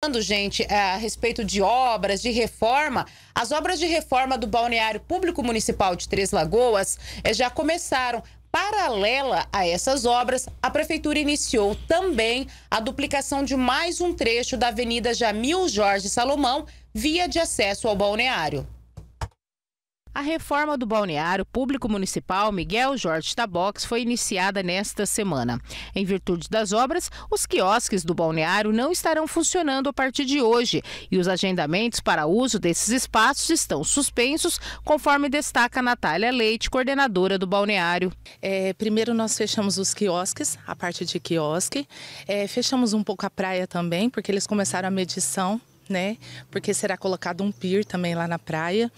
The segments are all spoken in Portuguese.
Falando, gente, é, a respeito de obras, de reforma, as obras de reforma do Balneário Público Municipal de Três Lagoas eh, já começaram. Paralela a essas obras, a Prefeitura iniciou também a duplicação de mais um trecho da Avenida Jamil Jorge Salomão, via de acesso ao balneário. A reforma do balneário público municipal Miguel Jorge Tabox foi iniciada nesta semana. Em virtude das obras, os quiosques do balneário não estarão funcionando a partir de hoje e os agendamentos para uso desses espaços estão suspensos, conforme destaca Natália Leite, coordenadora do balneário. É, primeiro, nós fechamos os quiosques, a parte de quiosque, é, fechamos um pouco a praia também, porque eles começaram a medição né? Porque será colocado um pier também lá na praia.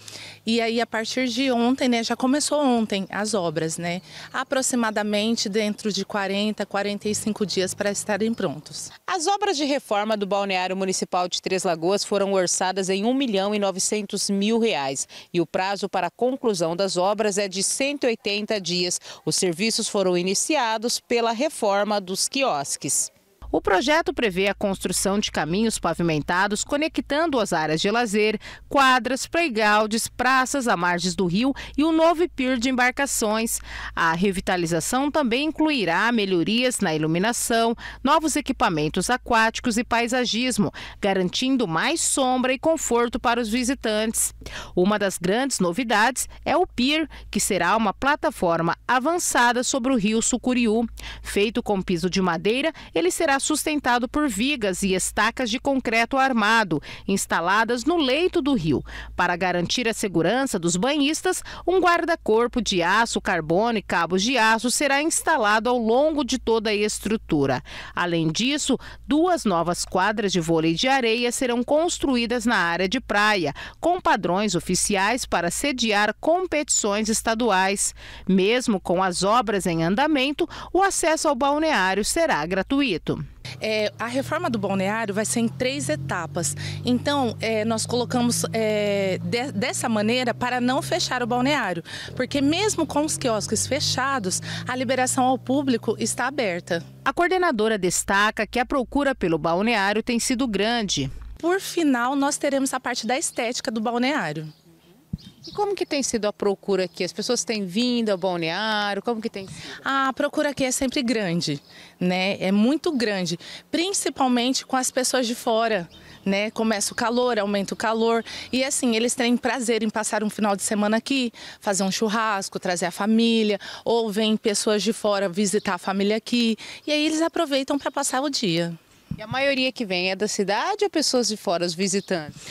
E aí, a partir de ontem, né? Já começou ontem as obras, né? Aproximadamente dentro de 40, 45 dias para estarem prontos. As obras de reforma do Balneário Municipal de Três Lagoas foram orçadas em 1 milhão e 900 mil reais. E o prazo para a conclusão das obras é de 180 dias. Os serviços foram iniciados pela reforma dos quiosques. O projeto prevê a construção de caminhos pavimentados conectando as áreas de lazer, quadras, playgrounds, praças à margem do rio e o novo pier de embarcações. A revitalização também incluirá melhorias na iluminação, novos equipamentos aquáticos e paisagismo, garantindo mais sombra e conforto para os visitantes. Uma das grandes novidades é o pier, que será uma plataforma avançada sobre o rio Sucuriú. Feito com piso de madeira, ele será sustentado por vigas e estacas de concreto armado instaladas no leito do rio. Para garantir a segurança dos banhistas, um guarda-corpo de aço, carbono e cabos de aço será instalado ao longo de toda a estrutura. Além disso, duas novas quadras de vôlei de areia serão construídas na área de praia, com padrões oficiais para sediar competições estaduais. Mesmo com as obras em andamento, o acesso ao balneário será gratuito. É, a reforma do balneário vai ser em três etapas. Então, é, nós colocamos é, de, dessa maneira para não fechar o balneário, porque mesmo com os quiosques fechados, a liberação ao público está aberta. A coordenadora destaca que a procura pelo balneário tem sido grande. Por final, nós teremos a parte da estética do balneário como que tem sido a procura aqui? As pessoas têm vindo ao balneário? Como que tem sido? A procura aqui é sempre grande, né? É muito grande, principalmente com as pessoas de fora. Né? Começa o calor, aumenta o calor. E assim, eles têm prazer em passar um final de semana aqui, fazer um churrasco, trazer a família, ou vem pessoas de fora visitar a família aqui. E aí eles aproveitam para passar o dia. E a maioria que vem é da cidade ou pessoas de fora, os visitantes?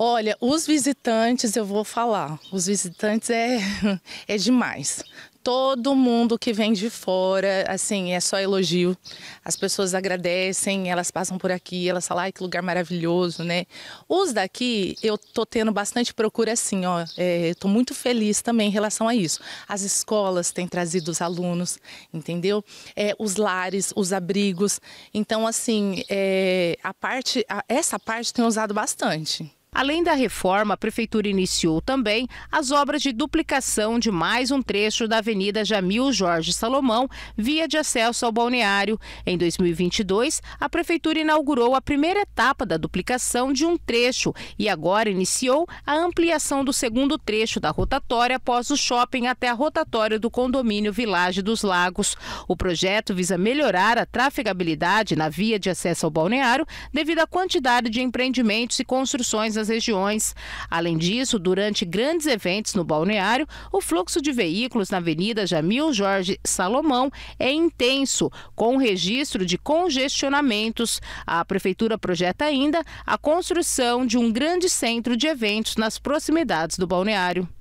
Olha, os visitantes, eu vou falar, os visitantes é, é demais. Todo mundo que vem de fora, assim, é só elogio. As pessoas agradecem, elas passam por aqui, elas falam, ai, que lugar maravilhoso, né? Os daqui, eu tô tendo bastante procura, assim, ó. É, tô muito feliz também em relação a isso. As escolas têm trazido os alunos, entendeu? É, os lares, os abrigos. Então, assim, é, a parte, a, essa parte tem usado bastante. Além da reforma, a Prefeitura iniciou também as obras de duplicação de mais um trecho da Avenida Jamil Jorge Salomão, via de acesso ao balneário. Em 2022, a Prefeitura inaugurou a primeira etapa da duplicação de um trecho e agora iniciou a ampliação do segundo trecho da rotatória após o shopping até a rotatória do condomínio Vilage dos Lagos. O projeto visa melhorar a trafegabilidade na via de acesso ao balneário devido à quantidade de empreendimentos e construções nas outras regiões. Além disso, durante grandes eventos no balneário, o fluxo de veículos na Avenida Jamil Jorge Salomão é intenso, com registro de congestionamentos. A prefeitura projeta ainda a construção de um grande centro de eventos nas proximidades do balneário.